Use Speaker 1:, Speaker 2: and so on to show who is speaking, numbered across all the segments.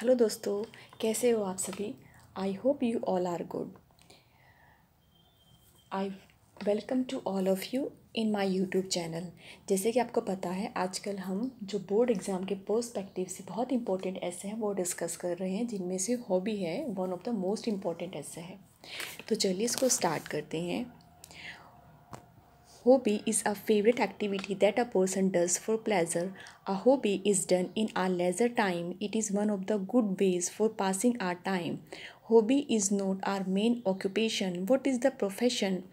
Speaker 1: Hello दोस्तों कैसे हो आप सभी I hope you all are good I welcome to all of you in my YouTube channel जैसे कि आपको पता है आजकल हम जो बोर्ड एग्ज़ाम के पर्सपेक्टिव से बहुत इंपॉर्टेंट ऐसे हैं वो डिस्कस कर रहे हैं जिनमें से हॉबी है one of the most important ऐसे है तो चलिए इसको स्टार्ट करते हैं Hobby is a favorite activity that a person does for pleasure. A hobby is done in our leisure time. It is one of the good ways for passing our time. Hobby is not our main occupation. What is the profession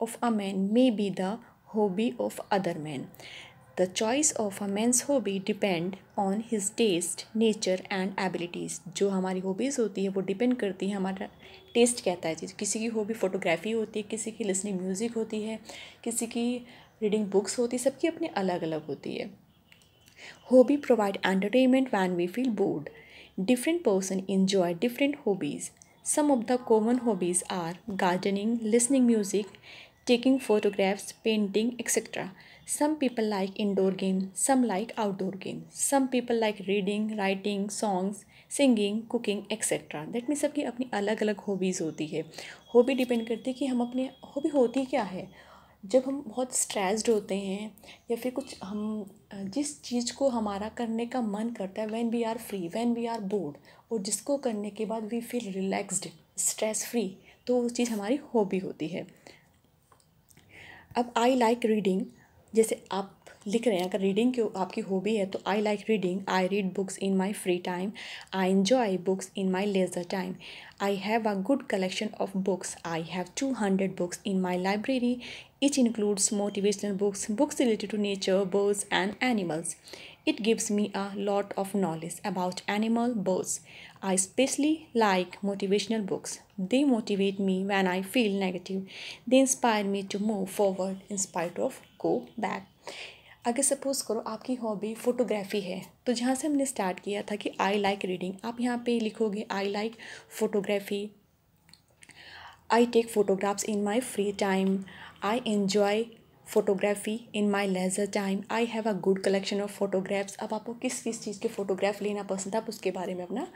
Speaker 1: of a man may be the hobby of other men. The choice of a men's hobby depend on his taste nature and abilities जो हमारी hobbies होती है वो depend करती है हमारा test कहता है किसी की हॉबी फोटोग्राफी होती है किसी की लिसनिंग म्यूजिक होती है किसी की रीडिंग बुक्स होती है सबकी अपनी अलग अलग होती है hobby provide entertainment when we feel bored different person enjoy different hobbies some of the common hobbies are gardening listening music taking photographs painting etcetera Some people like indoor games, some like outdoor games. Some people like reading, writing, songs, singing cooking etcetera that mean सबकी अपनी अलग अलग hobbies होती है hobby depend करती है कि हम अपने हॉबी होती क्या है जब हम बहुत स्ट्रेस्ड होते हैं या फिर कुछ हम जिस चीज़ को हमारा करने का मन करता है when we are free when we are bored और जिसको करने के बाद we feel relaxed stress free तो वो चीज़ हमारी हॉबी होती है अब आई लाइक रीडिंग जैसे आप लिख रहे हैं अगर रीडिंग की आपकी हॉबी है तो I like reading I read books in my free time I enjoy books in my leisure time I have a good collection of books I have two hundred books in my library which includes motivational books books related to nature birds and animals It gives me a lot of knowledge about animal birds. I especially like motivational books. They motivate me when I feel negative. They inspire me to move forward in spite of go back. अगर suppose करो आपकी hobby photography है तो जहाँ से हमने start किया था कि आई लाइक रीडिंग आप यहाँ पे लिखोगे I like photography I take photographs in my free time I enjoy photography in my leisure time I have a good collection of photographs अब आपको किस किस चीज़ के फ़ोटोग्राफ लेना पसंद है आप उसके बारे में अपना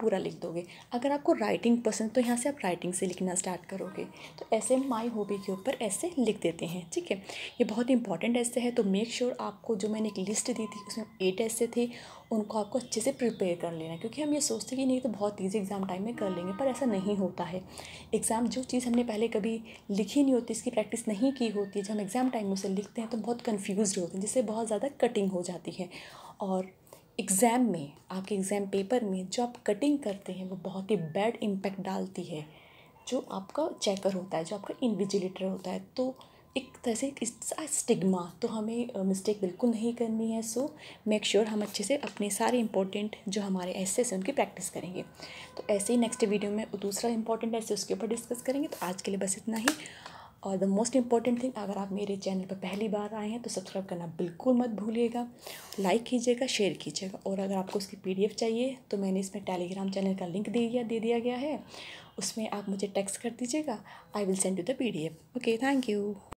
Speaker 1: पूरा लिख दोगे अगर आपको राइटिंग पसंद तो यहाँ से आप राइटिंग से लिखना स्टार्ट करोगे तो ऐसे माई हॉबी के ऊपर ऐसे लिख देते हैं ठीक है ये बहुत इंपॉर्टेंट ऐसे है तो मेक श्योर sure आपको जो मैंने एक लिस्ट दी थी उसमें एट ऐसे थे उनको आपको अच्छे से प्रिपेयर कर लेना है क्योंकि हम ये सोचते हैं कि नहीं तो बहुत ईजी एग्ज़ाम टाइम में कर लेंगे पर ऐसा नहीं होता है एग्ज़ाम जो चीज़ हमने पहले कभी लिखी नहीं होती इसकी प्रैक्टिस नहीं की होती है जब हम एग्ज़ाम टाइम में उसे लिखते हैं तो बहुत कन्फ्यूज होते हैं जिससे बहुत ज़्यादा कटिंग हो जाती है और एग्ज़ाम में आपके एग्ज़ाम पेपर में जो आप कटिंग करते हैं वो बहुत ही बैड इम्पैक्ट डालती है जो आपका चेकर होता है जो आपका इन्विजिलेटर होता है तो एक तरह से स्टिग्मा तो हमें मिस्टेक बिल्कुल नहीं करनी है सो मेक श्योर हम अच्छे से अपने सारे इंपॉर्टेंट जो हमारे ऐसे हैं उनकी प्रैक्टिस करेंगे तो ऐसे ही नेक्स्ट वीडियो में दूसरा इंपॉर्टेंट ऐसे उसके ऊपर डिस्कस करेंगे तो आज के लिए बस इतना ही और द मोस्ट इंपॉर्टेंट थिंग अगर आप मेरे चैनल पर पहली बार आए हैं तो सब्सक्राइब करना बिल्कुल मत भूलिएगा लाइक कीजिएगा शेयर कीजिएगा और अगर आपको उसकी पी चाहिए तो मैंने इसमें टेलीग्राम चैनल का लिंक दे दिया दे दिया गया है उसमें आप मुझे टेक्स्ट कर दीजिएगा I will send you the P okay thank you